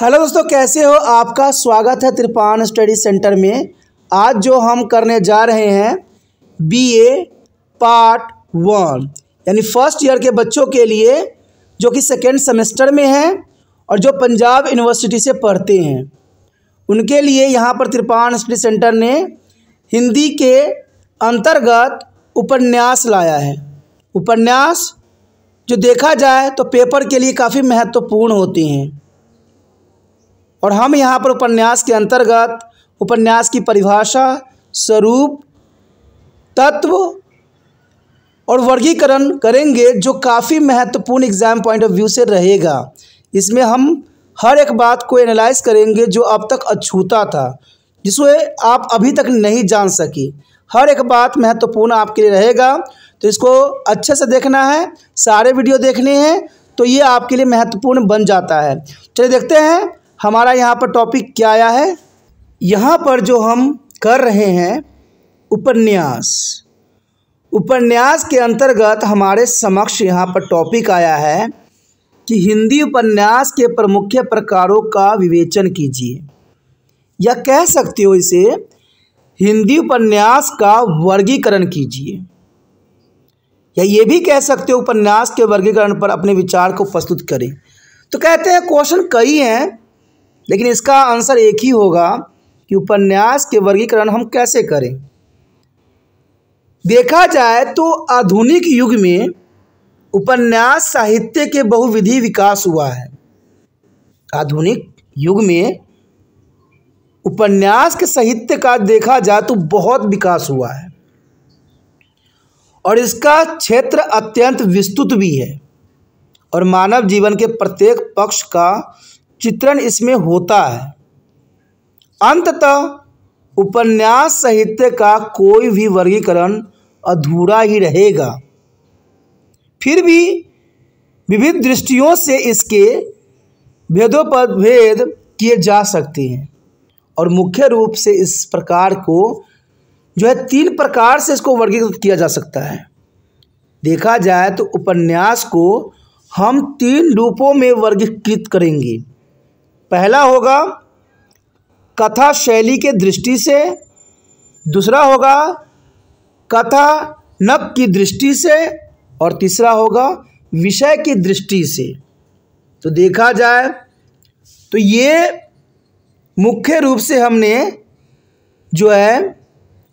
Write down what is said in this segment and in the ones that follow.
hello दोस्तों कैसे हो आपका स्वागत है त्रिपान स्टडी सेंटर में आज जो हम करने जा रहे हैं बीए पार्ट वन यानी फर्स्ट ईयर के बच्चों के लिए जो कि सेकेंड सेमेस्टर में हैं और जो पंजाब यूनिवर्सिटी से पढ़ते हैं उनके लिए यहाँ पर त्रिपान स्टडी सेंटर ने हिंदी के अंतर्गत उपन्यास लाया है उपन्यास जो देखा जाए तो पेपर के लिए काफ़ी महत्वपूर्ण होते हैं और हम यहाँ पर उपन्यास के अंतर्गत उपन्यास की परिभाषा स्वरूप तत्व और वर्गीकरण करेंगे जो काफ़ी महत्वपूर्ण एग्ज़ाम पॉइंट ऑफ व्यू से रहेगा इसमें हम हर एक बात को एनालाइज करेंगे जो अब तक अछूता था जिसे आप अभी तक नहीं जान सके हर एक बात महत्वपूर्ण आपके लिए रहेगा तो इसको अच्छे से देखना है सारे वीडियो देखने हैं तो ये आपके लिए महत्वपूर्ण बन जाता है चलिए देखते हैं हमारा यहाँ पर टॉपिक क्या आया है यहाँ पर जो हम कर रहे हैं उपन्यास उपन्यास के अंतर्गत हमारे समक्ष यहाँ पर टॉपिक आया है कि हिंदी उपन्यास के प्रमुख प्रकारों का विवेचन कीजिए या कह सकते हो इसे हिंदी उपन्यास का वर्गीकरण कीजिए या ये भी कह सकते हो उपन्यास के वर्गीकरण पर अपने विचार को प्रस्तुत करें तो कहते हैं क्वेश्चन कई हैं लेकिन इसका आंसर एक ही होगा कि उपन्यास के वर्गीकरण हम कैसे करें देखा जाए तो आधुनिक युग में उपन्यास साहित्य के बहुविधि विकास हुआ है आधुनिक युग में उपन्यास के साहित्य का देखा जाए तो बहुत विकास हुआ है और इसका क्षेत्र अत्यंत विस्तृत भी है और मानव जीवन के प्रत्येक पक्ष का चित्रण इसमें होता है अंततः उपन्यास साहित्य का कोई भी वर्गीकरण अधूरा ही रहेगा फिर भी विविध दृष्टियों से इसके भेदों पर भेद किए जा सकते हैं और मुख्य रूप से इस प्रकार को जो है तीन प्रकार से इसको वर्गीकृत किया जा सकता है देखा जाए तो उपन्यास को हम तीन रूपों में वर्गीकृत करेंगे पहला होगा कथा शैली के दृष्टि से दूसरा होगा कथा नक की दृष्टि से और तीसरा होगा विषय की दृष्टि से तो देखा जाए तो ये मुख्य रूप से हमने जो है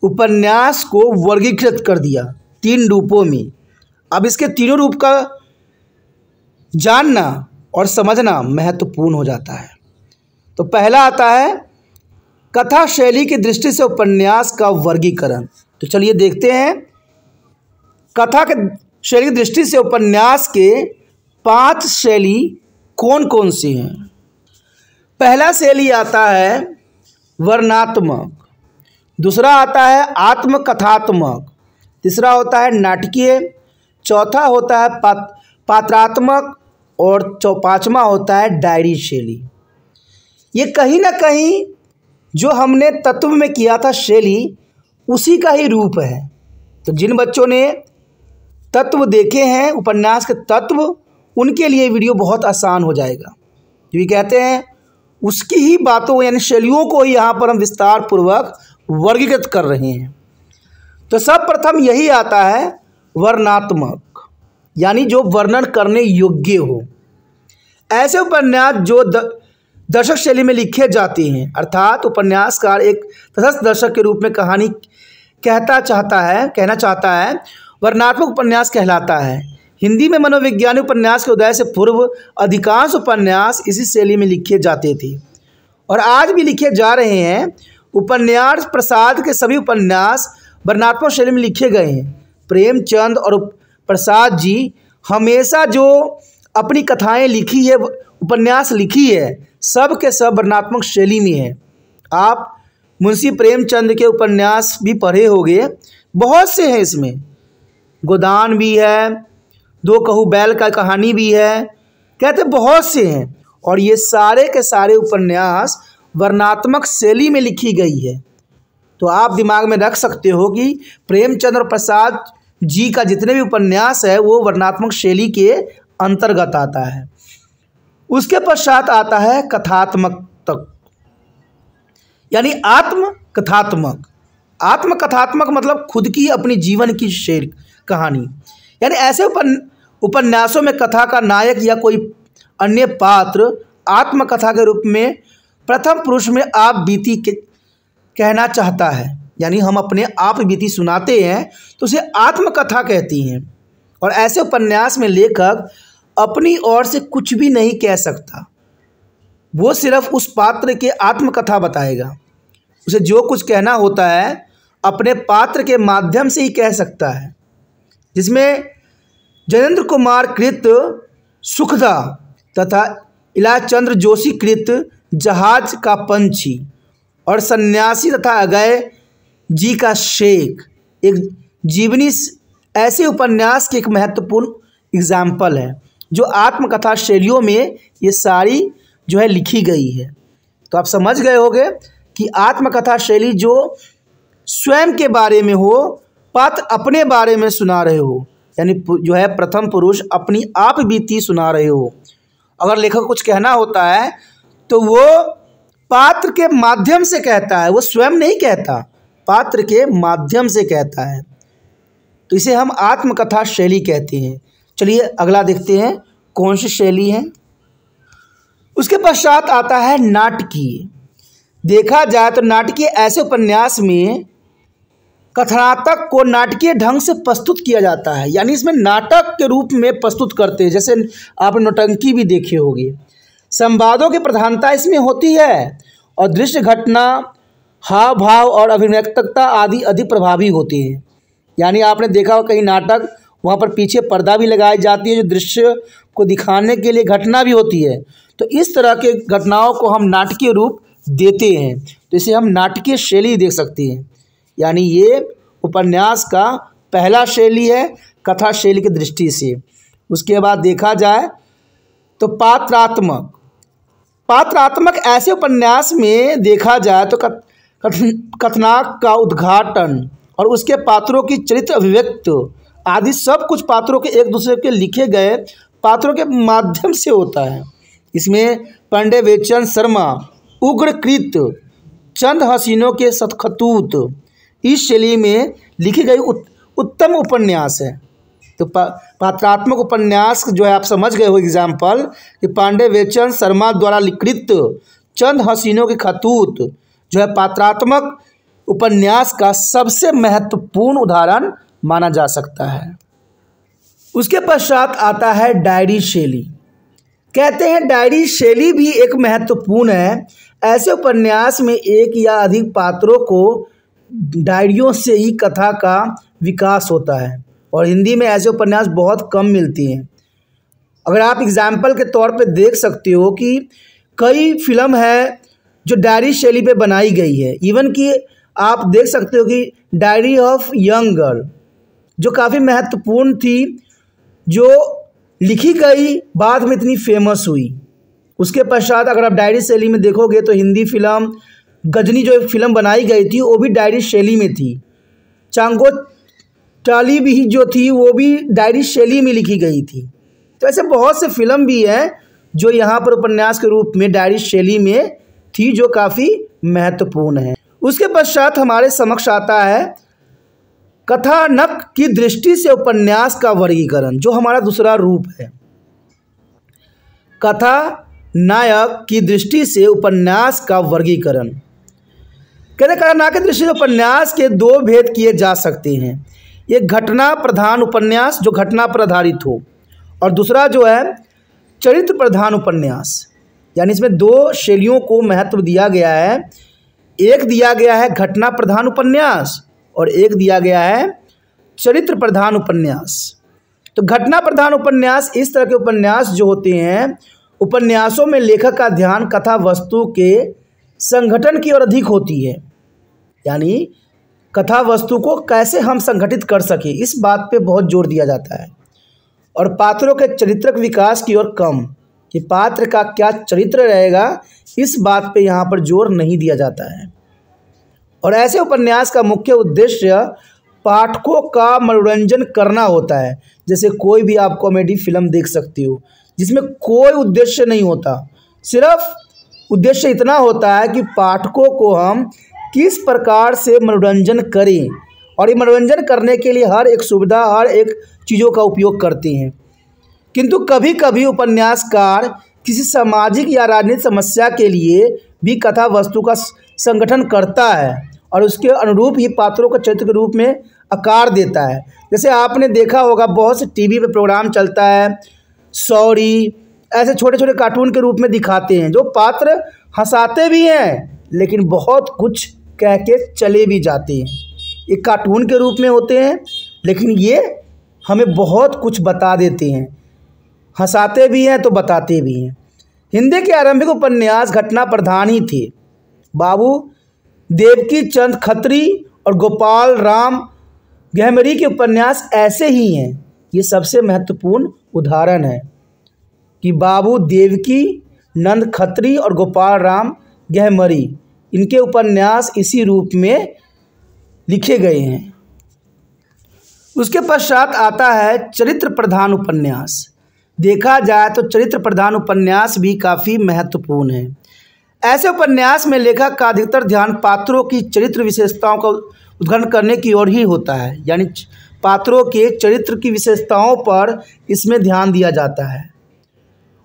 उपन्यास को वर्गीकृत कर दिया तीन रूपों में अब इसके तीनों रूप का जानना और समझना महत्वपूर्ण हो जाता है तो पहला आता है कथा शैली की दृष्टि से उपन्यास का वर्गीकरण तो चलिए देखते हैं कथा के शैली की दृष्टि से उपन्यास के पांच शैली कौन कौन सी हैं पहला शैली आता है वर्णात्मक दूसरा आता है आत्मकथात्मक तीसरा होता है नाटकीय चौथा होता है पात्रात्मक और चौ पाँचवा होता है डायरी शैली ये कहीं ना कहीं जो हमने तत्व में किया था शैली उसी का ही रूप है तो जिन बच्चों ने तत्व देखे हैं उपन्यास के तत्व उनके लिए वीडियो बहुत आसान हो जाएगा क्योंकि कहते हैं उसकी ही बातों यानी शैलियों को ही यहाँ पर हम विस्तार पूर्वक वर्गीकृत कर रहे हैं तो सर्वप्रथम यही आता है वर्णात्मक यानी जो वर्णन करने योग्य हो ऐसे उपन्यास जो द, दर्शक शैली में लिखे जाते हैं अर्थात उपन्यासकार एक तथस्थ दर्शक के रूप में कहानी कहता चाहता है कहना चाहता है वर्णात्मक उपन्यास कहलाता है हिंदी में मनोविज्ञान उपन्यास के उदय से पूर्व अधिकांश उपन्यास इसी शैली में लिखे जाते थे और आज भी लिखे जा रहे हैं उपन्यास प्रसाद के सभी उपन्यास वर्णात्मक शैली में लिखे गए हैं प्रेमचंद और प्रसाद जी हमेशा जो अपनी कथाएं लिखी है उपन्यास लिखी है सब के सब वर्णात्मक शैली में है आप मुंशी प्रेमचंद के उपन्यास भी पढ़े होंगे बहुत से हैं इसमें गोदान भी है दो कहू बैल का कहानी भी है कहते बहुत से हैं और ये सारे के सारे उपन्यास वर्णात्मक शैली में लिखी गई है तो आप दिमाग में रख सकते हो कि प्रेमचंद और प्रसाद जी का जितने भी उपन्यास है वो वर्णात्मक शैली के अंतर्गत आता है उसके पश्चात आता है कथात्मक तक यानी आत्म कथात्मक आत्म कथात्मक मतलब खुद की अपनी जीवन की शेर कहानी यानी ऐसे उपन उपन्यासों में कथा का नायक या कोई अन्य पात्र आत्मकथा के रूप में प्रथम पुरुष में आप बीती के कहना चाहता है यानी हम अपने आप बीती सुनाते हैं तो उसे आत्मकथा कहती हैं और ऐसे उपन्यास में लेखक अपनी ओर से कुछ भी नहीं कह सकता वो सिर्फ उस पात्र के आत्मकथा बताएगा उसे जो कुछ कहना होता है अपने पात्र के माध्यम से ही कह सकता है जिसमें जयेंद्र कुमार कृत सुखदा तथा इलाचंद्र जोशी कृत जहाज का पंछी और सन्यासी तथा अगय जी का शेख एक जीवनी ऐसे उपन्यास के एक महत्वपूर्ण एग्जाम्पल है जो आत्मकथा शैलियों में ये सारी जो है लिखी गई है तो आप समझ गए होगे कि आत्मकथा शैली जो स्वयं के बारे में हो पात्र अपने बारे में सुना रहे हो यानी जो है प्रथम पुरुष अपनी आप बीती सुना रहे हो अगर लेखक कुछ कहना होता है तो वो पात्र के माध्यम से कहता है वो स्वयं नहीं कहता पात्र के माध्यम से कहता है तो इसे हम आत्मकथा शैली कहते हैं चलिए अगला देखते हैं कौन सी शैली है उसके पश्चात आता है नाटकीय देखा जाए तो नाटकीय ऐसे उपन्यास में कथनात्मक को नाटकीय ढंग से प्रस्तुत किया जाता है यानी इसमें नाटक के रूप में प्रस्तुत करते हैं जैसे आपने नोटंकी भी देखी होगी संवादों की प्रधानता इसमें होती है और दृश्य घटना हाव भाव और अभिव्यक्तता आदि अधिक प्रभावी होती है यानी आपने देखा हो कहीं नाटक वहाँ पर पीछे पर्दा भी लगाई जाती है जो दृश्य को दिखाने के लिए घटना भी होती है तो इस तरह के घटनाओं को हम नाटकीय रूप देते हैं तो इसे हम नाटकीय शैली देख सकते हैं यानी ये उपन्यास का पहला शैली है कथा शैली की दृष्टि से उसके बाद देखा जाए तो पात्रात्मक पात्रात्मक ऐसे उपन्यास में देखा जाए तो कथ, कथनाक का उद्घाटन और उसके पात्रों की चरित्र अभिव्यक्त आदि सब कुछ पात्रों के एक दूसरे के लिखे गए पात्रों के माध्यम से होता है इसमें पंडे वेचन शर्मा उग्रकृत चंद हसीनों के सतखतूत इस शैली में लिखी गई उत, उत्तम उपन्यास है तो पा, पात्रात्मक उपन्यास जो है आप समझ गए हो एग्जाम्पल कि पांडे वेचन शर्मा द्वारा लिखित चंद हसीनों के खतूत जो है पात्रात्मक उपन्यास का सबसे महत्वपूर्ण उदाहरण माना जा सकता है उसके पश्चात आता है डायरी शैली कहते हैं डायरी शैली भी एक महत्वपूर्ण है ऐसे उपन्यास में एक या अधिक पात्रों को डायरियों से ही कथा का विकास होता है और हिंदी में ऐसे उपन्यास बहुत कम मिलती हैं अगर आप एग्जाम्पल के तौर पर देख सकते हो कि कई फिल्म है जो डायरी शैली पे बनाई गई है इवन कि आप देख सकते हो कि डायरी ऑफ यंग गर्ल जो काफ़ी महत्वपूर्ण थी जो लिखी गई बाद में इतनी फेमस हुई उसके पश्चात अगर आप डायरी शैली में देखोगे तो हिंदी फिल्म गजनी जो फिल्म बनाई गई थी वो भी डायरी शैली में थी चांगो टाली भी जो थी वो भी डायरी शैली में लिखी गई थी तो ऐसे बहुत से फिल्म भी हैं जो यहाँ पर उपन्यास के रूप में डायरी शैली में थी जो काफ़ी महत्वपूर्ण है उसके पश्चात हमारे समक्ष आता है कथानक की दृष्टि से उपन्यास का वर्गीकरण जो हमारा दूसरा रूप है कथा नायक की दृष्टि से उपन्यास का वर्गीकरण कहते कथानाक की दृष्टि से उपन्यास के दो भेद किए जा सकते हैं एक घटना प्रधान उपन्यास जो घटना पर आधारित हो और दूसरा जो है चरित्र प्रधान उपन्यास यानी इसमें दो शैलियों को महत्व दिया गया है एक दिया गया है घटना प्रधान उपन्यास और एक दिया गया है चरित्र प्रधान उपन्यास तो घटना प्रधान उपन्यास इस तरह के उपन्यास जो होते हैं उपन्यासों में लेखक का ध्यान कथा वस्तु के संगठन की ओर अधिक होती है यानी कथा वस्तु को कैसे हम संगठित कर सकें इस बात पे बहुत जोर दिया जाता है और पात्रों के चरित्रक विकास की ओर कम कि पात्र का क्या चरित्र रहेगा इस बात पे यहाँ पर जोर नहीं दिया जाता है और ऐसे उपन्यास का मुख्य उद्देश्य पाठकों का मनोरंजन करना होता है जैसे कोई भी आप कॉमेडी फिल्म देख सकती हो जिसमें कोई उद्देश्य नहीं होता सिर्फ उद्देश्य इतना होता है कि पाठकों को हम किस प्रकार से मनोरंजन करें और ये मनोरंजन करने के लिए हर एक सुविधा हर एक चीज़ों का उपयोग करते हैं किंतु कभी कभी उपन्यासकार किसी सामाजिक या राजनीतिक समस्या के लिए भी कथा वस्तु का संगठन करता है और उसके अनुरूप ही पात्रों को चरित्र के रूप में आकार देता है जैसे आपने देखा होगा बहुत से टी वी प्रोग्राम चलता है सॉरी ऐसे छोटे छोटे कार्टून के रूप में दिखाते हैं जो पात्र हंसाते भी हैं लेकिन बहुत कुछ कह के चले भी जाते हैं ये कार्टून के रूप में होते हैं लेकिन ये हमें बहुत कुछ बता देते हैं हंसाते भी हैं तो बताते भी हैं हिंदी के आरंभिक उपन्यास घटना प्रधान ही थी बाबू देवकी चंद खत्री और गोपाल राम गहमरी के उपन्यास ऐसे ही हैं ये सबसे महत्वपूर्ण उदाहरण है कि बाबू देवकी नंद खत्री और गोपाल राम गहमरी इनके उपन्यास इसी रूप में लिखे गए हैं उसके पश्चात आता है चरित्र प्रधान उपन्यास देखा जाए तो चरित्र प्रधान उपन्यास भी काफ़ी महत्वपूर्ण है ऐसे उपन्यास में लेखक का अधिकतर ध्यान पात्रों की चरित्र विशेषताओं का उद्घाटन करने की ओर ही होता है यानी पात्रों के चरित्र की विशेषताओं पर इसमें ध्यान दिया जाता है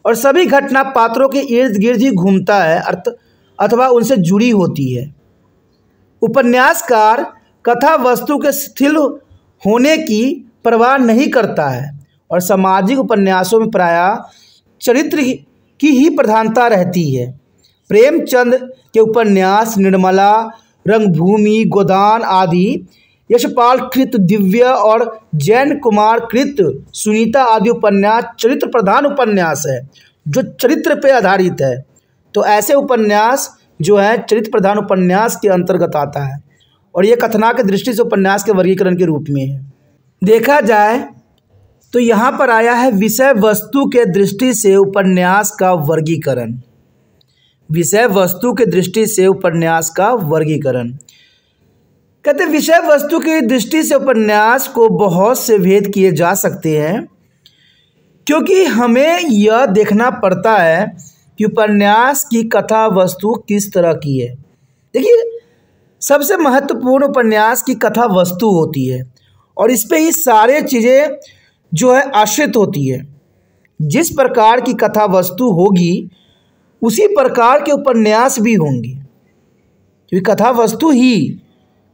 और सभी घटना पात्रों के इर्द गिर्द ही घूमता है अर्थ अथवा उनसे जुड़ी होती है उपन्यासकार कथा वस्तु के स्थिल होने की परवाह नहीं करता है और सामाजिक उपन्यासों में प्राय चरित्र की ही प्रधानता रहती है प्रेमचंद के उपन्यास निर्मला रंगभूमि गोदान आदि यशपाल कृत दिव्य और जैन कुमार कृत सुनीता आदि उपन्यास चरित्र प्रधान उपन्यास है जो चरित्र पर आधारित है तो ऐसे उपन्यास जो है चरित्र प्रधान उपन्यास के अंतर्गत आता है और ये कथना के दृष्टि से उपन्यास के वर्गीकरण के रूप में है देखा जाए तो यहाँ पर आया है विषय वस्तु के दृष्टि से उपन्यास का वर्गीकरण विषय वस्तु के दृष्टि से उपन्यास का वर्गीकरण कहते विषय वस्तु की दृष्टि से उपन्यास को बहुत से भेद किए जा सकते हैं क्योंकि हमें यह देखना पड़ता है कि उपन्यास की कथा वस्तु किस तरह की है देखिए सबसे महत्वपूर्ण उपन्यास की कथा वस्तु होती है और इस पर ही सारे चीज़ें जो है आश्रित होती है जिस प्रकार की कथा वस्तु होगी उसी प्रकार के उपन्यास भी होंगे क्योंकि कथा वस्तु ही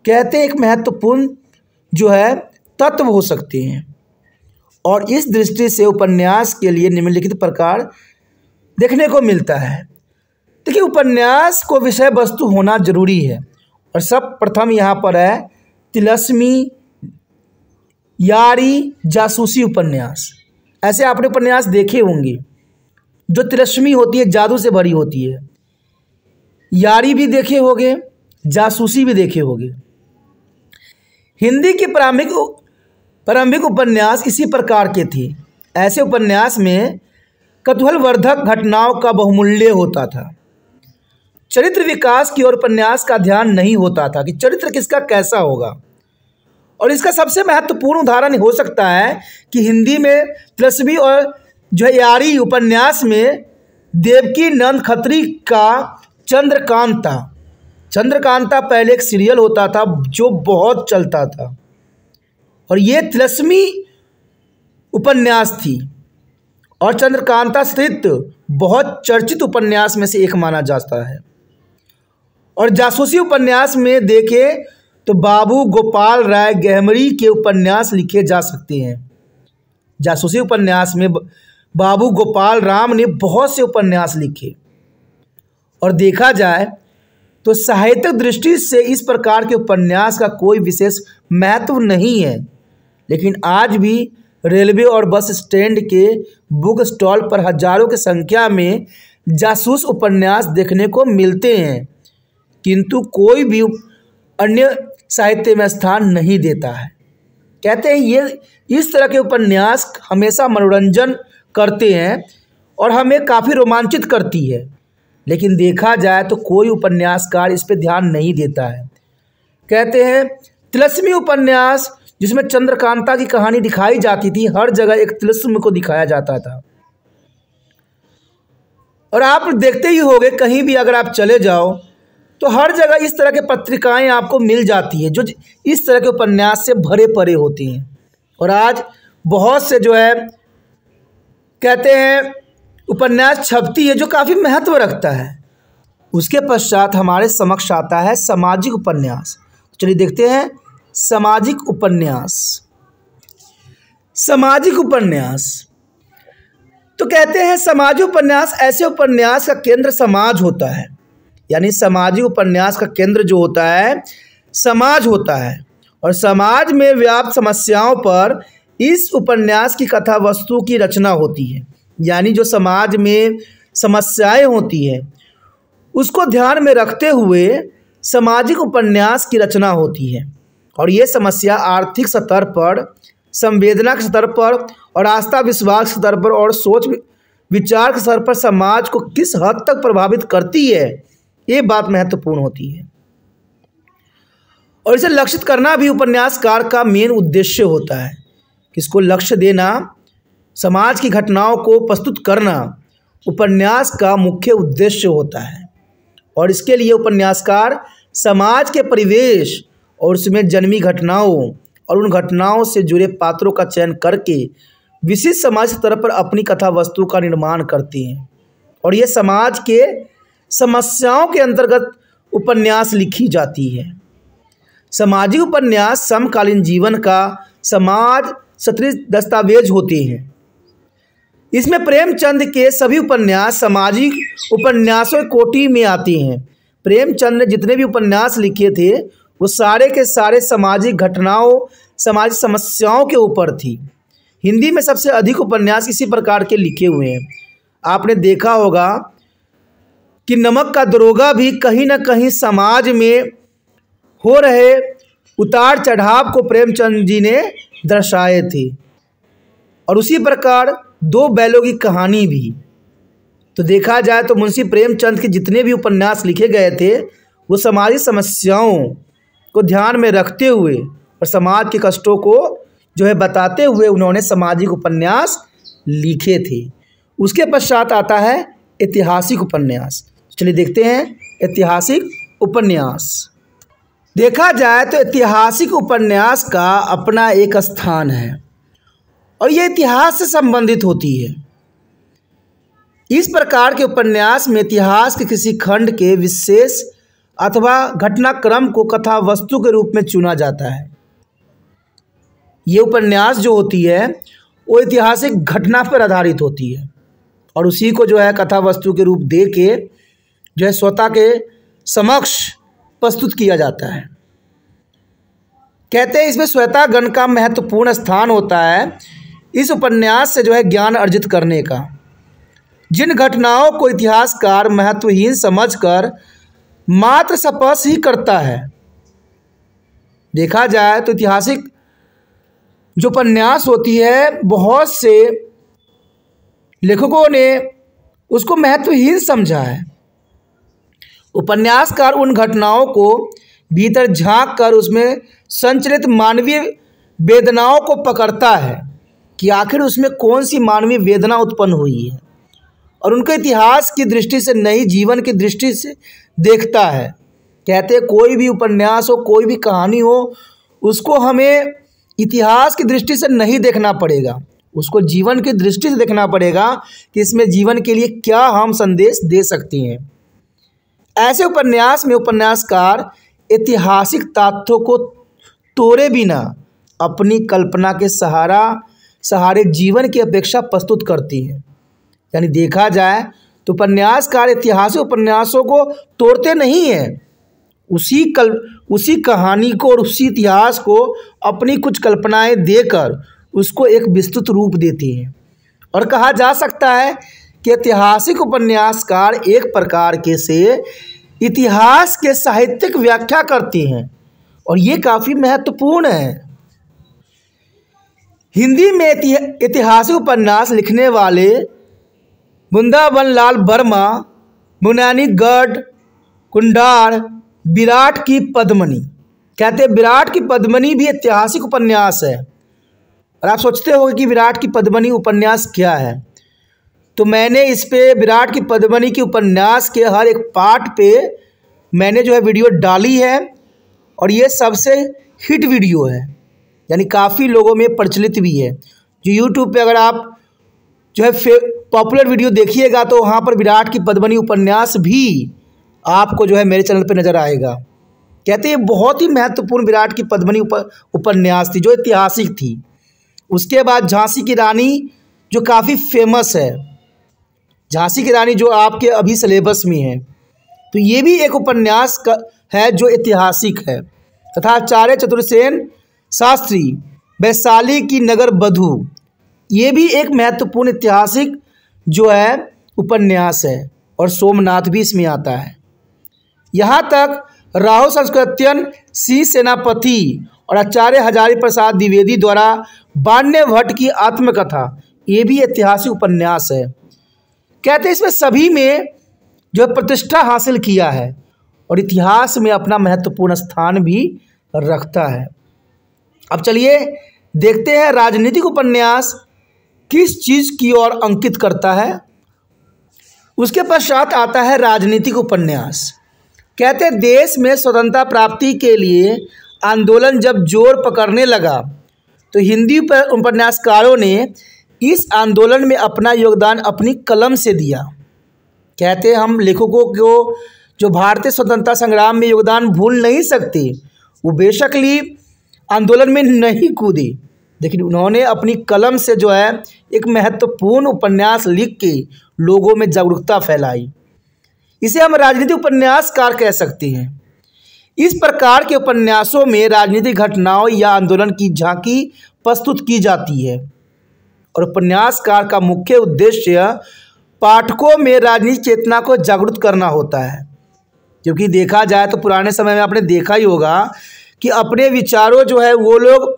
कहते एक महत्वपूर्ण जो है तत्व हो सकते हैं और इस दृष्टि से उपन्यास के लिए निम्नलिखित प्रकार देखने को मिलता है देखिए उपन्यास को विषय वस्तु होना जरूरी है और सब प्रथम यहाँ पर है तिलस्मी यारी जासूसी उपन्यास ऐसे आपने उपन्यास देखे होंगे जो त्रश्मी होती है जादू से भरी होती है यारी भी देखे होगे जासूसी भी देखे होगे हिंदी की प्रारंभिक प्रारंभिक उपन्यास इसी प्रकार के थे ऐसे उपन्यास में कतूहलवर्धक घटनाओं का बहुमूल्य होता था चरित्र विकास की ओर उपन्यास का ध्यान नहीं होता था कि चरित्र किसका कैसा होगा और इसका सबसे महत्वपूर्ण उदाहरण हो सकता है कि हिंदी में तिलस्मी और जयारी उपन्यास में देवकी नंद खत्री का चंद्रकांता चंद्रकांता पहले एक सीरियल होता था जो बहुत चलता था और ये तिलस्मी उपन्यास थी और चंद्रकांता स्थित बहुत चर्चित उपन्यास में से एक माना जाता है और जासूसी उपन्यास में देखें तो बाबू गोपाल राय गहमरी के उपन्यास लिखे जा सकते हैं जासूसी उपन्यास में ब... बाबू गोपाल राम ने बहुत से उपन्यास लिखे और देखा जाए तो साहित्यिक दृष्टि से इस प्रकार के उपन्यास का कोई विशेष महत्व नहीं है लेकिन आज भी रेलवे और बस स्टैंड के बुक स्टॉल पर हजारों की संख्या में जासूस उपन्यास देखने को मिलते हैं किंतु कोई भी अन्य साहित्य में स्थान नहीं देता है कहते हैं ये इस तरह के उपन्यास हमेशा मनोरंजन करते हैं और हमें काफ़ी रोमांचित करती है लेकिन देखा जाए तो कोई उपन्यासकार इस पर ध्यान नहीं देता है कहते हैं तिलस्मी उपन्यास जिसमें चंद्रकांता की कहानी दिखाई जाती थी हर जगह एक तिलस्म को दिखाया जाता था और आप देखते ही होंगे कहीं भी अगर आप चले जाओ तो हर जगह इस तरह के पत्रिकाएं आपको मिल जाती है जो इस तरह के उपन्यास से भरे परे होती हैं और आज बहुत से जो है कहते हैं उपन्यास छपती है जो काफ़ी महत्व रखता है उसके पश्चात हमारे समक्ष आता है सामाजिक उपन्यास तो चलिए देखते हैं सामाजिक उपन्यास सामाजिक उपन्यास तो कहते हैं सामाजिक उपन्यास ऐसे उपन्यास का केंद्र समाज होता है यानी सामाजिक उपन्यास का केंद्र जो होता है समाज होता है और समाज में व्याप्त समस्याओं पर इस उपन्यास की कथा वस्तु की रचना होती है यानी जो समाज में समस्याएं होती हैं उसको ध्यान में रखते हुए सामाजिक उपन्यास की रचना होती है और ये समस्या आर्थिक स्तर पर संवेदना के स्तर पर और आस्था विश्वास के स्तर पर और सोच विचार के स्तर पर समाज को किस हद तक प्रभावित करती है ये बात महत्वपूर्ण होती है और इसे लक्षित करना भी उपन्यासकार का मेन उद्देश्य होता है किसको लक्ष्य देना समाज की घटनाओं को प्रस्तुत करना उपन्यास का मुख्य उद्देश्य होता है और इसके लिए उपन्यासकार समाज के परिवेश और उसमें जन्मी घटनाओं और उन घटनाओं से जुड़े पात्रों का चयन करके विशिष्ट समाज स्तर पर अपनी कथा वस्तु का निर्माण करती हैं और ये समाज के समस्याओं के अंतर्गत उपन्यास लिखी जाती है सामाजिक उपन्यास समकालीन जीवन का समाज सत्री दस्तावेज होती हैं इसमें प्रेमचंद के सभी उपन्यास सामाजिक उपन्यासों कोटि में आती हैं प्रेमचंद ने जितने भी उपन्यास लिखे थे वो सारे के सारे सामाजिक घटनाओं सामाजिक समस्याओं के ऊपर थी हिंदी में सबसे अधिक उपन्यास इसी प्रकार के लिखे हुए हैं आपने देखा होगा कि नमक का दरोगा भी कहीं ना कहीं समाज में हो रहे उतार चढ़ाव को प्रेमचंद जी ने दर्शाए थे और उसी प्रकार दो बैलों की कहानी भी तो देखा जाए तो मुंशी प्रेमचंद के जितने भी उपन्यास लिखे गए थे वो सामाजिक समस्याओं को ध्यान में रखते हुए और समाज के कष्टों को जो है बताते हुए उन्होंने सामाजिक उपन्यास लिखे थे उसके पश्चात आता है ऐतिहासिक उपन्यास चलिए देखते हैं ऐतिहासिक उपन्यास देखा जाए तो ऐतिहासिक उपन्यास का अपना एक स्थान है और यह इतिहास से संबंधित होती है इस प्रकार के उपन्यास में इतिहास के किसी खंड के विशेष अथवा घटनाक्रम को कथा वस्तु के रूप में चुना जाता है ये उपन्यास जो होती है वो ऐतिहासिक घटना पर आधारित होती है और उसी को जो है कथा वस्तु के रूप दे के जो है स्वतः के समक्ष प्रस्तुत किया जाता है कहते हैं इसमें गण का महत्वपूर्ण स्थान होता है इस उपन्यास से जो है ज्ञान अर्जित करने का जिन घटनाओं को इतिहासकार महत्वहीन समझकर मात्र सपस ही करता है देखा जाए तो ऐतिहासिक जो उपन्यास होती है बहुत से लेखकों ने उसको महत्वहीन समझा है उपन्यासकार उन घटनाओं को भीतर झांक कर उसमें संचरित मानवीय वेदनाओं को पकड़ता है कि आखिर उसमें कौन सी मानवीय वेदना उत्पन्न हुई है और उनके इतिहास की दृष्टि से नई जीवन की दृष्टि से देखता है कहते हैं कोई भी उपन्यास हो कोई भी कहानी हो उसको हमें इतिहास की दृष्टि से नहीं देखना पड़ेगा उसको जीवन की दृष्टि से देखना पड़ेगा कि इसमें जीवन के लिए क्या हम संदेश दे सकते हैं ऐसे उपन्यास में उपन्यासकार ऐतिहासिक तथ्यों को तोड़े बिना अपनी कल्पना के सहारा सहारे जीवन की अपेक्षा प्रस्तुत करती है यानी देखा जाए तो उपन्यासकार ऐतिहासिक उपन्यासों को तोड़ते नहीं हैं उसी कल उसी कहानी को और उसी इतिहास को अपनी कुछ कल्पनाएं देकर उसको एक विस्तृत रूप देती हैं और कहा जा सकता है कि ऐतिहासिक उपन्यासकार एक प्रकार के से इतिहास के साहित्यिक व्याख्या करते हैं और ये काफ़ी महत्वपूर्ण है हिंदी में ऐतिहासिक उपन्यास लिखने वाले बुंदावन लाल वर्मा मुनानीगढ़ कुंडार विराट की पद्मनी कहते हैं विराट की पद्मनी भी ऐतिहासिक उपन्यास है और आप सोचते हो कि विराट की पद्मनी उपन्यास क्या है तो मैंने इस पर विराट की पद्मनी के उपन्यास के हर एक पार्ट पे मैंने जो है वीडियो डाली है और ये सबसे हिट वीडियो है यानी काफ़ी लोगों में प्रचलित भी है जो यूट्यूब पे अगर आप जो है पॉपुलर वीडियो देखिएगा तो वहाँ पर विराट की पद्मनी उपन्यास भी आपको जो है मेरे चैनल पर नज़र आएगा कहते हैं बहुत ही महत्वपूर्ण विराट की पद्मनी उप, उपन्यास थी जो ऐतिहासिक थी उसके बाद झांसी की रानी जो काफ़ी फेमस है झांसी की रानी जो आपके अभी सिलेबस में है तो ये भी एक उपन्यास का है जो ऐतिहासिक है तथा आचार्य चतुर्सेन शास्त्री वैशाली की नगर बधु ये भी एक महत्वपूर्ण ऐतिहासिक जो है उपन्यास है और सोमनाथ भी इसमें आता है यहाँ तक राहु संस्कृत्यन सी सेनापति और आचार्य हजारी प्रसाद द्विवेदी द्वारा बान्य भट्ट की आत्मकथा ये भी ऐतिहासिक उपन्यास है कहते हैं इसमें सभी में जो प्रतिष्ठा हासिल किया है और इतिहास में अपना महत्वपूर्ण स्थान भी रखता है अब चलिए देखते हैं राजनीतिक उपन्यास किस चीज़ की ओर अंकित करता है उसके पश्चात आता है राजनीतिक उपन्यास कहते देश में स्वतंत्रता प्राप्ति के लिए आंदोलन जब जोर पकड़ने लगा तो हिंदी उपन्यासकारों ने इस आंदोलन में अपना योगदान अपनी कलम से दिया कहते हम लेखकों को जो भारतीय स्वतंत्रता संग्राम में योगदान भूल नहीं सकते वो ली आंदोलन में नहीं कूदे लेकिन उन्होंने अपनी कलम से जो है एक महत्वपूर्ण उपन्यास लिख के लोगों में जागरूकता फैलाई इसे हम राजनीतिक उपन्यासकार कह सकते हैं इस प्रकार के उपन्यासों में राजनीतिक घटनाओं या आंदोलन की झांकी प्रस्तुत की जाती है और उपन्यासकार का मुख्य उद्देश्य पाठकों में राजनीतिक चेतना को जागृत करना होता है क्योंकि देखा जाए तो पुराने समय में आपने देखा ही होगा कि अपने विचारों जो है वो लोग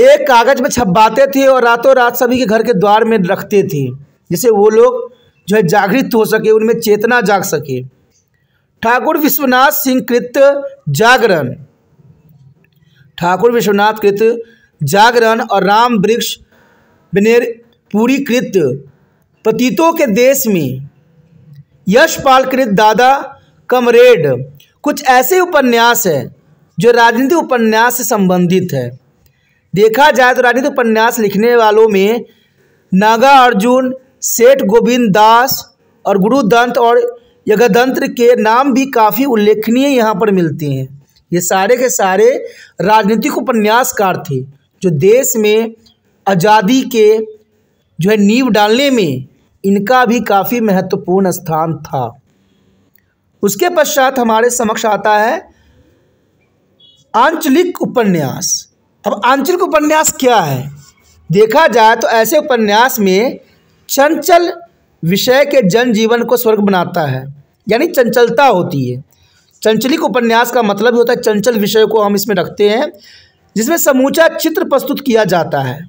एक कागज़ में छपवाते थे और रातों रात सभी के घर के द्वार में रखते थे जिससे वो लोग जो है जागृत हो सके उनमें चेतना जाग सके ठाकुर विश्वनाथ सिंह कृत जागरण ठाकुर विश्वनाथ कृत जागरण और राम वृक्ष बनेर पूरीकृत पतितों के देश में यशपालकृत दादा कमरेड कुछ ऐसे उपन्यास हैं जो राजनीति उपन्यास से संबंधित है देखा जाए तो राजनीति उपन्यास लिखने वालों में नागा अर्जुन सेठ गोविंद दास और गुरुदंत और यगदंत्र के नाम भी काफ़ी उल्लेखनीय यहाँ पर मिलते हैं ये सारे के सारे राजनीतिक उपन्यासकार थे जो देश में आज़ादी के जो है नींव डालने में इनका भी काफ़ी महत्वपूर्ण स्थान था उसके पश्चात हमारे समक्ष आता है आंचलिक उपन्यास अब आंचलिक उपन्यास क्या है देखा जाए तो ऐसे उपन्यास में चंचल विषय के जनजीवन को स्वर्ग बनाता है यानी चंचलता होती है चंचलिक उपन्यास का मतलब होता है चंचल विषय को हम इसमें रखते हैं जिसमें समूचा चित्र प्रस्तुत किया जाता है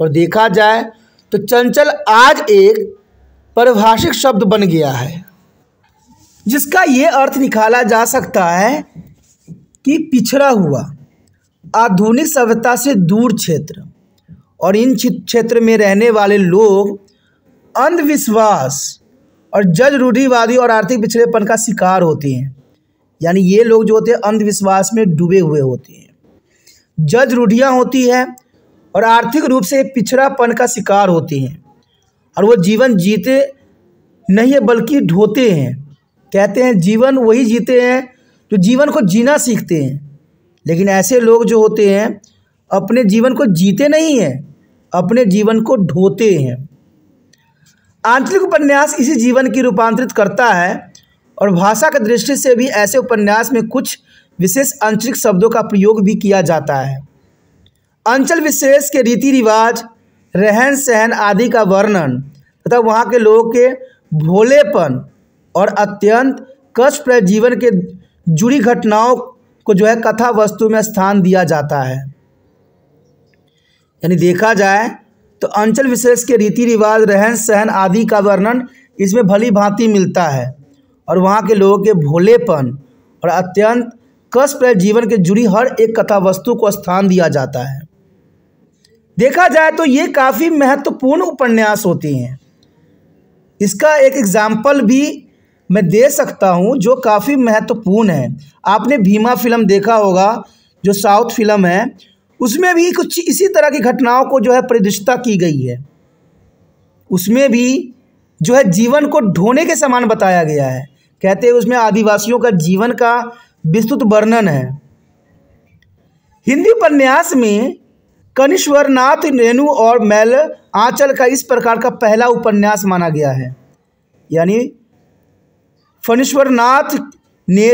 और देखा जाए तो चंचल आज एक परिभाषिक शब्द बन गया है जिसका ये अर्थ निकाला जा सकता है कि पिछड़ा हुआ आधुनिक सभ्यता से दूर क्षेत्र और इन क्षेत्र में रहने वाले लोग अंधविश्वास और जज रूढ़िवादी और आर्थिक पिछड़ेपन का शिकार होते हैं यानी ये लोग जो होते हैं अंधविश्वास में डूबे हुए होते हैं जज रूढ़ियाँ होती है और आर्थिक रूप से पिछड़ापन का शिकार होते हैं और वो जीवन जीते नहीं है बल्कि ढोते हैं कहते हैं जीवन वही जीते हैं जो जीवन को जीना सीखते हैं लेकिन ऐसे लोग जो होते हैं अपने जीवन को जीते नहीं हैं अपने जीवन को ढोते हैं आंतरिक उपन्यास इसी जीवन की रूपांतरित करता है और भाषा के दृष्टि से भी ऐसे उपन्यास में कुछ विशेष आंतरिक शब्दों का प्रयोग भी किया जाता है अंचल विशेष के रीति रिवाज रहन सहन आदि का वर्णन तथा वहाँ के लोगों के भोलेपन और अत्यंत कष्टप्रय जीवन के जुड़ी घटनाओं को जो है कथा वस्तु में स्थान दिया जाता है यानी देखा जाए तो अंचल विशेष के रीति रिवाज रहन सहन आदि का वर्णन इसमें भली भांति मिलता है और वहाँ के लोगों के भोलेपन और अत्यंत कष्टप्रय जीवन के जुड़ी हर एक कथा वस्तु को स्थान दिया जाता है देखा जाए तो ये काफ़ी महत्वपूर्ण उपन्यास होती हैं इसका एक एग्ज़ाम्पल भी मैं दे सकता हूँ जो काफ़ी महत्वपूर्ण है आपने भीमा फिल्म देखा होगा जो साउथ फिल्म है उसमें भी कुछ इसी तरह की घटनाओं को जो है परिदृष्टता की गई है उसमें भी जो है जीवन को ढोने के समान बताया गया है कहते हैं उसमें आदिवासियों का जीवन का विस्तृत वर्णन है हिंदी उपन्यास में कनिश्वरनाथ रेणु और मैल आंचल का इस प्रकार का पहला उपन्यास माना गया है यानी फणीश्वरनाथ ने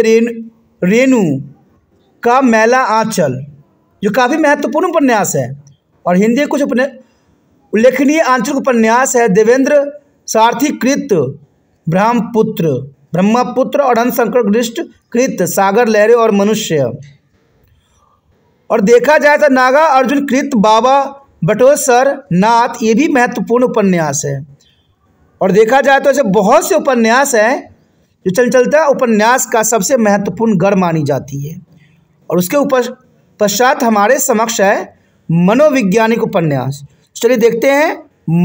रेणु का मैला आंचल जो काफ़ी महत्वपूर्ण उपन्यास है और हिंदी कुछ उपन्या उल्लेखनीय आंचलिक उपन्यास है देवेंद्र कृत ब्रह्मपुत्र ब्रह्मपुत्र और हंसंकर कृत सागर लहरे और मनुष्य और देखा जाए तो नागा अर्जुन कृत बाबा बटोसर नाथ ये भी महत्वपूर्ण उपन्यास है और देखा जाए तो ऐसे बहुत से उपन्यास हैं जो चल चलता उपन्यास का सबसे महत्वपूर्ण गढ़ मानी जाती है और उसके ऊपर पश्चात हमारे समक्ष है मनोविज्ञानिक उपन्यास चलिए देखते हैं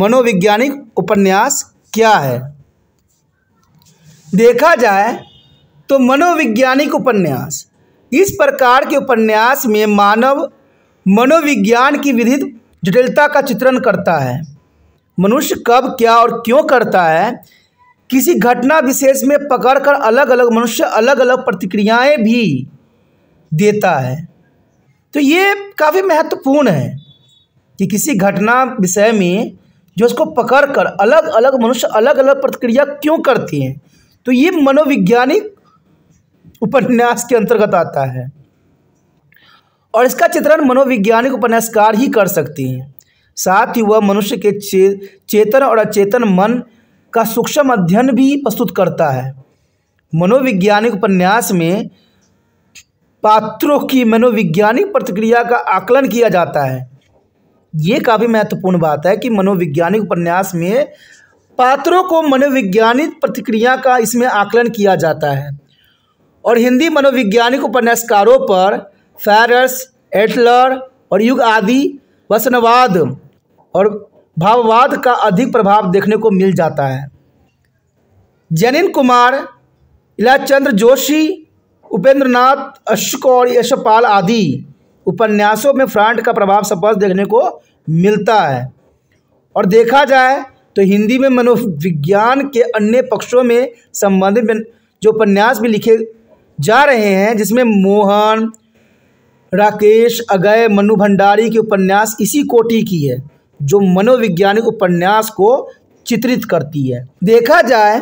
मनोविज्ञानिक उपन्यास क्या है देखा जाए तो मनोविज्ञानिक उपन्यास इस प्रकार के उपन्यास में मानव मनोविज्ञान की विधित जटिलता का चित्रण करता है मनुष्य कब क्या और क्यों करता है किसी घटना विशेष में पकड़कर अलग अलग मनुष्य अलग अलग प्रतिक्रियाएं भी देता है तो ये काफ़ी महत्वपूर्ण है कि किसी घटना विषय में जो उसको पकड़कर अलग अलग मनुष्य अलग अलग प्रतिक्रिया क्यों करती हैं तो ये मनोविज्ञानिक उपन्यास के अंतर्गत आता है और इसका चित्रण मनोविज्ञानिक उपन्यासकार ही कर सकती हैं साथ ही वह मनुष्य के चे, चेतन और अचेतन मन का सूक्ष्म अध्ययन भी प्रस्तुत करता है मनोविज्ञानिक उपन्यास में पात्रों की मनोविज्ञानिक प्रतिक्रिया का आकलन किया जाता है ये काफ़ी महत्वपूर्ण बात है कि मनोविज्ञानिक उपन्यास में पात्रों को मनोविज्ञानिक प्रतिक्रिया का इसमें आकलन किया जाता है और हिंदी मनोविज्ञानिक उपन्यासकारों पर फैरस एटलर और युग आदि वसनवाद और भाववाद का अधिक प्रभाव देखने को मिल जाता है जैनिन कुमार इलाचंद्र जोशी उपेंद्रनाथ अश्क और यशपाल आदि उपन्यासों में फ्रांट का प्रभाव स्पष्ट देखने को मिलता है और देखा जाए तो हिंदी में मनोविज्ञान के अन्य पक्षों में संबंधित जो उपन्यास भी लिखे जा रहे हैं जिसमें मोहन राकेश अगय मनु भंडारी की उपन्यास इसी कोटि की है जो मनोविज्ञानिक उपन्यास को चित्रित करती है देखा जाए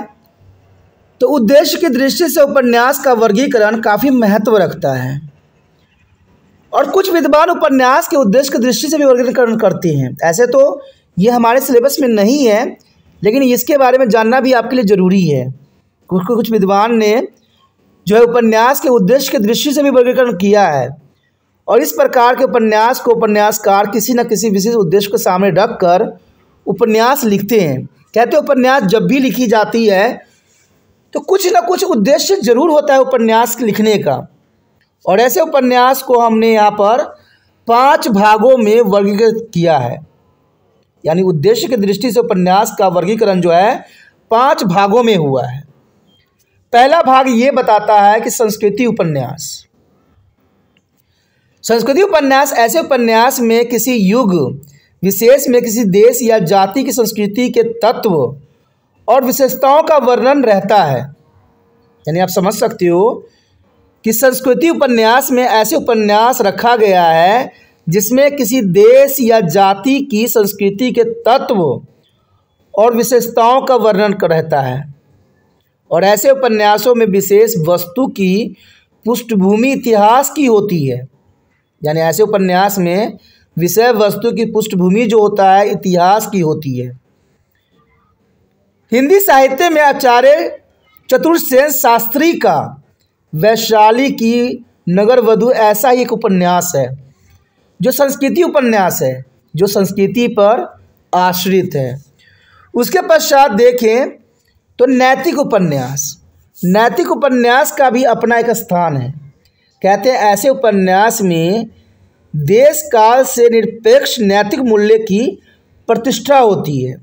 तो उद्देश्य की दृष्टि से उपन्यास का वर्गीकरण काफ़ी महत्व रखता है और कुछ विद्वान उपन्यास के उद्देश्य की दृष्टि से भी वर्गीकरण करते हैं ऐसे तो ये हमारे सिलेबस में नहीं है लेकिन इसके बारे में जानना भी आपके लिए ज़रूरी है कुछ कुछ विद्वान ने जो है उपन्यास के उद्देश्य के दृष्टि से भी वर्गीकरण किया है और इस प्रकार के उपन्यास को उपन्यासकार किसी न किसी विशेष उद्देश्य को सामने रख कर उपन्यास लिखते हैं कहते हैं उपन्यास जब भी लिखी जाती है तो कुछ ना कुछ उद्देश्य जरूर होता है उपन्यास लिखने का और ऐसे उपन्यास को हमने यहाँ पर पांच भागों में वर्गीकृत किया है यानी उद्देश्य की दृष्टि से उपन्यास का वर्गीकरण जो है पांच भागों में हुआ है पहला भाग ये बताता है कि संस्कृति उपन्यास संस्कृति उपन्यास ऐसे उपन्यास में किसी युग विशेष में किसी देश या जाति की संस्कृति के तत्व और विशेषताओं का वर्णन रहता है यानी आप समझ सकते हो कि संस्कृति उपन्यास में ऐसे उपन्यास रखा गया है जिसमें किसी देश या जाति की संस्कृति के तत्व और विशेषताओं का वर्णन रहता है और ऐसे उपन्यासों में विशेष वस्तु की पृष्ठभूमि इतिहास की होती है यानी ऐसे उपन्यास में विषय वस्तु की पृष्ठभूमि जो होता है इतिहास की होती है हिंदी साहित्य में आचार्य चतुर्सेन शास्त्री का वैशाली की नगर वधु ऐसा ही एक उपन्यास है जो संस्कृति उपन्यास है जो संस्कृति पर आश्रित है उसके पश्चात देखें तो नैतिक उपन्यास नैतिक उपन्यास का भी अपना एक स्थान है कहते हैं ऐसे उपन्यास में देश काल से निरपेक्ष नैतिक मूल्य की प्रतिष्ठा होती है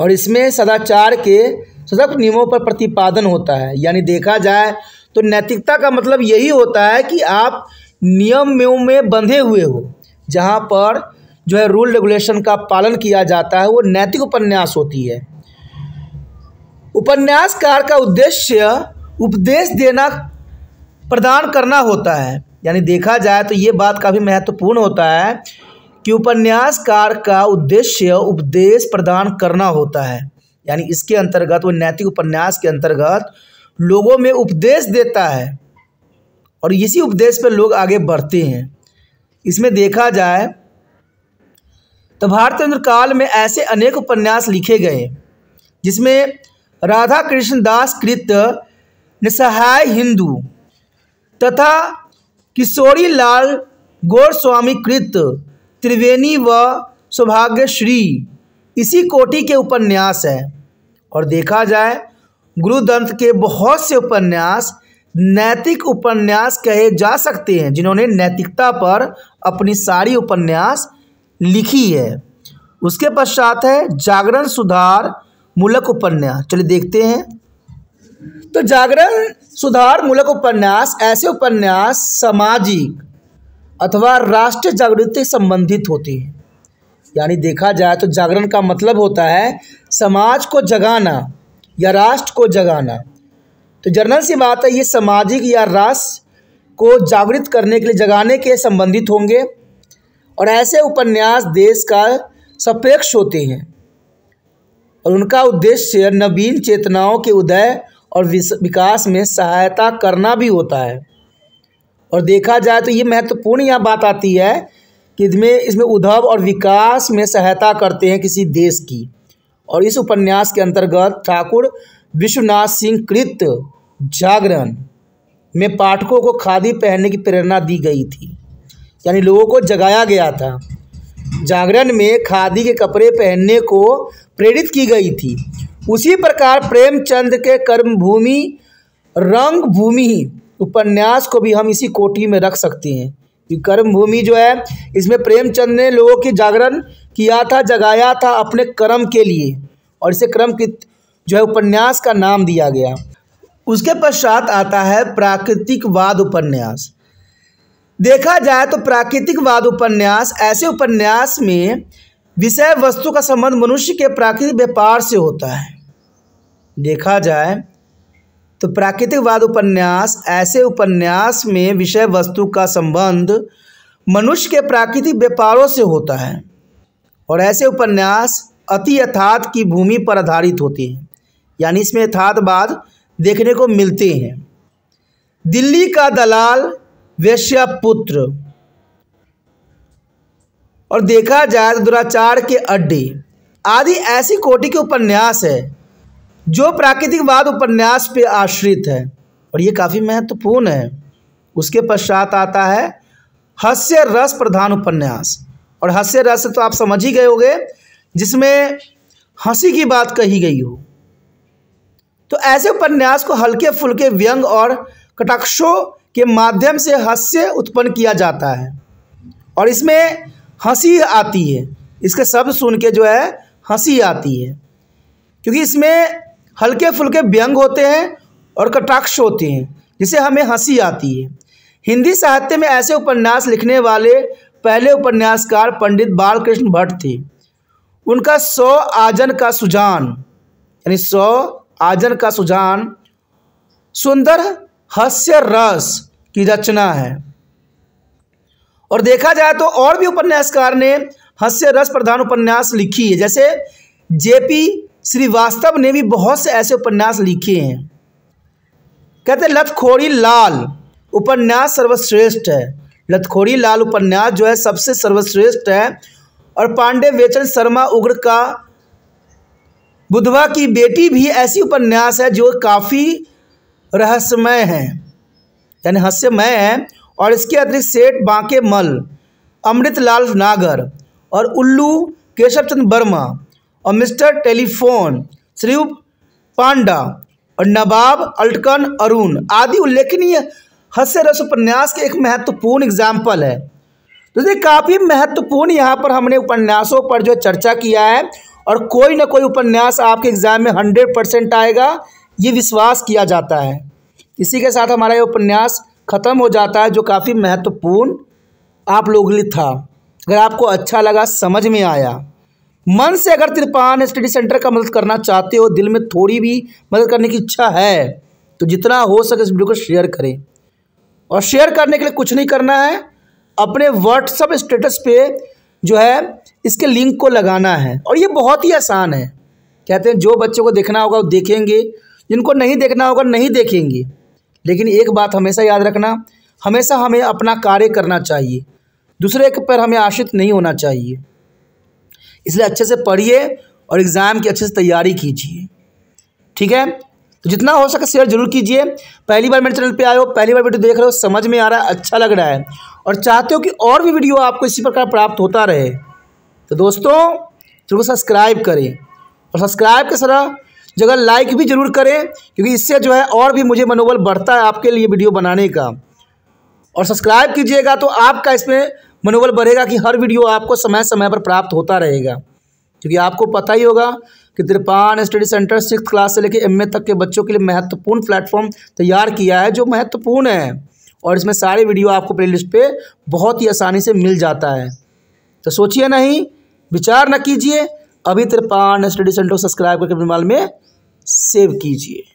और इसमें सदाचार के सदक नियमों पर प्रतिपादन होता है यानी देखा जाए तो नैतिकता का मतलब यही होता है कि आप नियम में बंधे हुए हो जहाँ पर जो है रूल रेगुलेशन का पालन किया जाता है वो नैतिक उपन्यास होती है उपन्यासकार का उद्देश्य उपदेश देना प्रदान करना होता है यानी देखा जाए तो ये बात काफ़ी महत्वपूर्ण होता है कि उपन्यासकार का उद्देश्य उपदेश प्रदान करना होता है यानी इसके अंतर्गत वो नैतिक उपन्यास के अंतर्गत लोगों में उपदेश देता है और इसी उपदेश पर लोग आगे बढ़ते हैं इसमें देखा जाए तो भारतेंद्र काल में ऐसे अनेक उपन्यास लिखे गए जिसमें राधा कृष्ण दास कृत निसहाय हिंदू तथा किशोरी लाल गोरस्वामी कृत त्रिवेणी व सौभाग्यश्री इसी कोटि के उपन्यास है और देखा जाए गुरुदंत के बहुत से उपन्यास नैतिक उपन्यास कहे जा सकते हैं जिन्होंने नैतिकता पर अपनी सारी उपन्यास लिखी है उसके पश्चात है जागरण सुधार मूलक उपन्यास चलिए देखते हैं तो जागरण सुधार मूलक उपन्यास ऐसे उपन्यास सामाजिक अथवा राष्ट्र जागृति से संबंधित होते हैं यानी देखा जाए तो जागरण का मतलब होता है समाज को जगाना या राष्ट्र को जगाना तो जर्नल सी बात है ये सामाजिक या राष्ट्र को जागृत करने के लिए जगाने के संबंधित होंगे और ऐसे उपन्यास देश का सपेक्ष होते हैं और उनका उद्देश्य नवीन चेतनाओं के उदय और विकास में सहायता करना भी होता है और देखा जाए तो ये महत्वपूर्ण यह बात आती है कि इसमें इसमें उद्धव और विकास में सहायता करते हैं किसी देश की और इस उपन्यास के अंतर्गत ठाकुर विश्वनाथ सिंह कृत जागरण में पाठकों को खादी पहनने की प्रेरणा दी गई थी यानी लोगों को जगाया गया था जागरण में खादी के कपड़े पहनने को प्रेरित की गई थी उसी प्रकार प्रेमचंद के कर्मभूमि रंगभूमि उपन्यास को भी हम इसी कोटि में रख सकते हैं कि कर्मभूमि जो है इसमें प्रेमचंद ने लोगों की जागरण किया था जगाया था अपने कर्म के लिए और इसे क्रम की जो है उपन्यास का नाम दिया गया उसके पश्चात आता है प्राकृतिकवाद उपन्यास देखा जाए तो प्राकृतिकवाद उपन्यास ऐसे उपन्यास में विषय वस्तु का संबंध मनुष्य के प्राकृतिक व्यापार से होता है देखा जाए तो प्राकृतिकवाद उपन्यास ऐसे उपन्यास में विषय वस्तु का संबंध मनुष्य के प्राकृतिक व्यापारों से होता है और ऐसे उपन्यास अति यथार्थ की भूमि पर आधारित होती हैं यानी इसमें यथार्थवाद देखने को मिलते हैं दिल्ली का दलाल वैश्यपुत्र और देखा जाए तो दुराचार के अड्डे आदि ऐसी कोटि के उपन्यास है जो प्राकृतिकवाद उपन्यास पे आश्रित है और ये काफ़ी महत्वपूर्ण है उसके पश्चात आता है हास्य रस प्रधान उपन्यास और हास्य रस तो आप समझ ही गए होंगे जिसमें हंसी की बात कही गई हो तो ऐसे उपन्यास को हल्के फुल्के व्यंग और कटाक्षों के माध्यम से हास्य उत्पन्न किया जाता है और इसमें हंसी आती है इसके शब्द सुन के जो है हंसी आती है क्योंकि इसमें हल्के फुल्के व्यंग होते हैं और कटाक्ष होते हैं जिसे हमें हंसी आती है हिंदी साहित्य में ऐसे उपन्यास लिखने वाले पहले उपन्यासकार पंडित बालकृष्ण भट्ट थे उनका सौ आजन का सुजान यानी सौ आजन का सुजान सुंदर हास्य रस की रचना है और देखा जाए तो और भी उपन्यासकार ने हास्य रस प्रधान उपन्यास लिखी है जैसे जेपी श्रीवास्तव ने भी बहुत से ऐसे उपन्यास लिखे हैं कहते लतखोड़ी लाल उपन्यास सर्वश्रेष्ठ है लतखोड़ी लाल उपन्यास जो है सबसे सर्वश्रेष्ठ है और पांडे वेचन शर्मा उग्र का बुधवा की बेटी भी ऐसी उपन्यास है जो काफ़ी रहस्यमय है यानी हास्यमय है और इसके अतिरिक्त सेठ बांके मल अमृतलाल नागर और उल्लू केशव चंद वर्मा और मिस्टर टेलीफोन श्री पांडा और नवाब अल्टकन अरुण आदि उल्लेखनीय हस्य रस उपन्यास के एक महत्वपूर्ण एग्जाम्पल है तो देखिए काफ़ी महत्वपूर्ण यहाँ पर हमने उपन्यासों पर जो चर्चा किया है और कोई ना कोई उपन्यास आपके एग्जाम में हंड्रेड परसेंट आएगा ये विश्वास किया जाता है इसी के साथ हमारा ये उपन्यास ख़त्म हो जाता है जो काफ़ी महत्वपूर्ण आप लोग लिए था अगर आपको अच्छा लगा समझ में आया मन से अगर तिरपान स्टडी सेंटर का मदद करना चाहते हो दिल में थोड़ी भी मदद करने की इच्छा है तो जितना हो सके इस वीडियो को शेयर करें और शेयर करने के लिए कुछ नहीं करना है अपने व्हाट्सअप स्टेटस पे जो है इसके लिंक को लगाना है और ये बहुत ही आसान है कहते हैं जो बच्चों को देखना होगा वो देखेंगे जिनको नहीं देखना होगा नहीं देखेंगे लेकिन एक बात हमेशा याद रखना हमेशा हमें अपना कार्य करना चाहिए दूसरे के पर हमें आश्रित नहीं होना चाहिए इसलिए अच्छे से पढ़िए और एग्ज़ाम की अच्छे से तैयारी कीजिए ठीक है तो जितना हो सके शेयर जरूर कीजिए पहली बार मेरे चैनल पे आए हो पहली बार वीडियो देख रहे हो समझ में आ रहा है अच्छा लग रहा है और चाहते हो कि और भी वीडियो आपको इसी प्रकार प्राप्त होता रहे तो दोस्तों जरूर सब्सक्राइब करें और सब्सक्राइब के सारा जगह लाइक भी ज़रूर करें क्योंकि इससे जो है और भी मुझे मनोबल बढ़ता है आपके लिए वीडियो बनाने का और सब्सक्राइब कीजिएगा तो आपका इसमें मनोबल बढ़ेगा कि हर वीडियो आपको समय समय पर प्राप्त होता रहेगा क्योंकि आपको पता ही होगा कि Tripan study centre six class से लेकर एम तक के बच्चों के लिए महत्वपूर्ण प्लेटफॉर्म तैयार किया है जो महत्वपूर्ण है और इसमें सारे वीडियो आपको लिस्ट पर बहुत ही आसानी से मिल जाता है तो सोचिए नहीं विचार न कीजिए अभी तृपान स्टडी सेंटर को सब्सक्राइब करके अपने मोबाइल में सेव कीजिए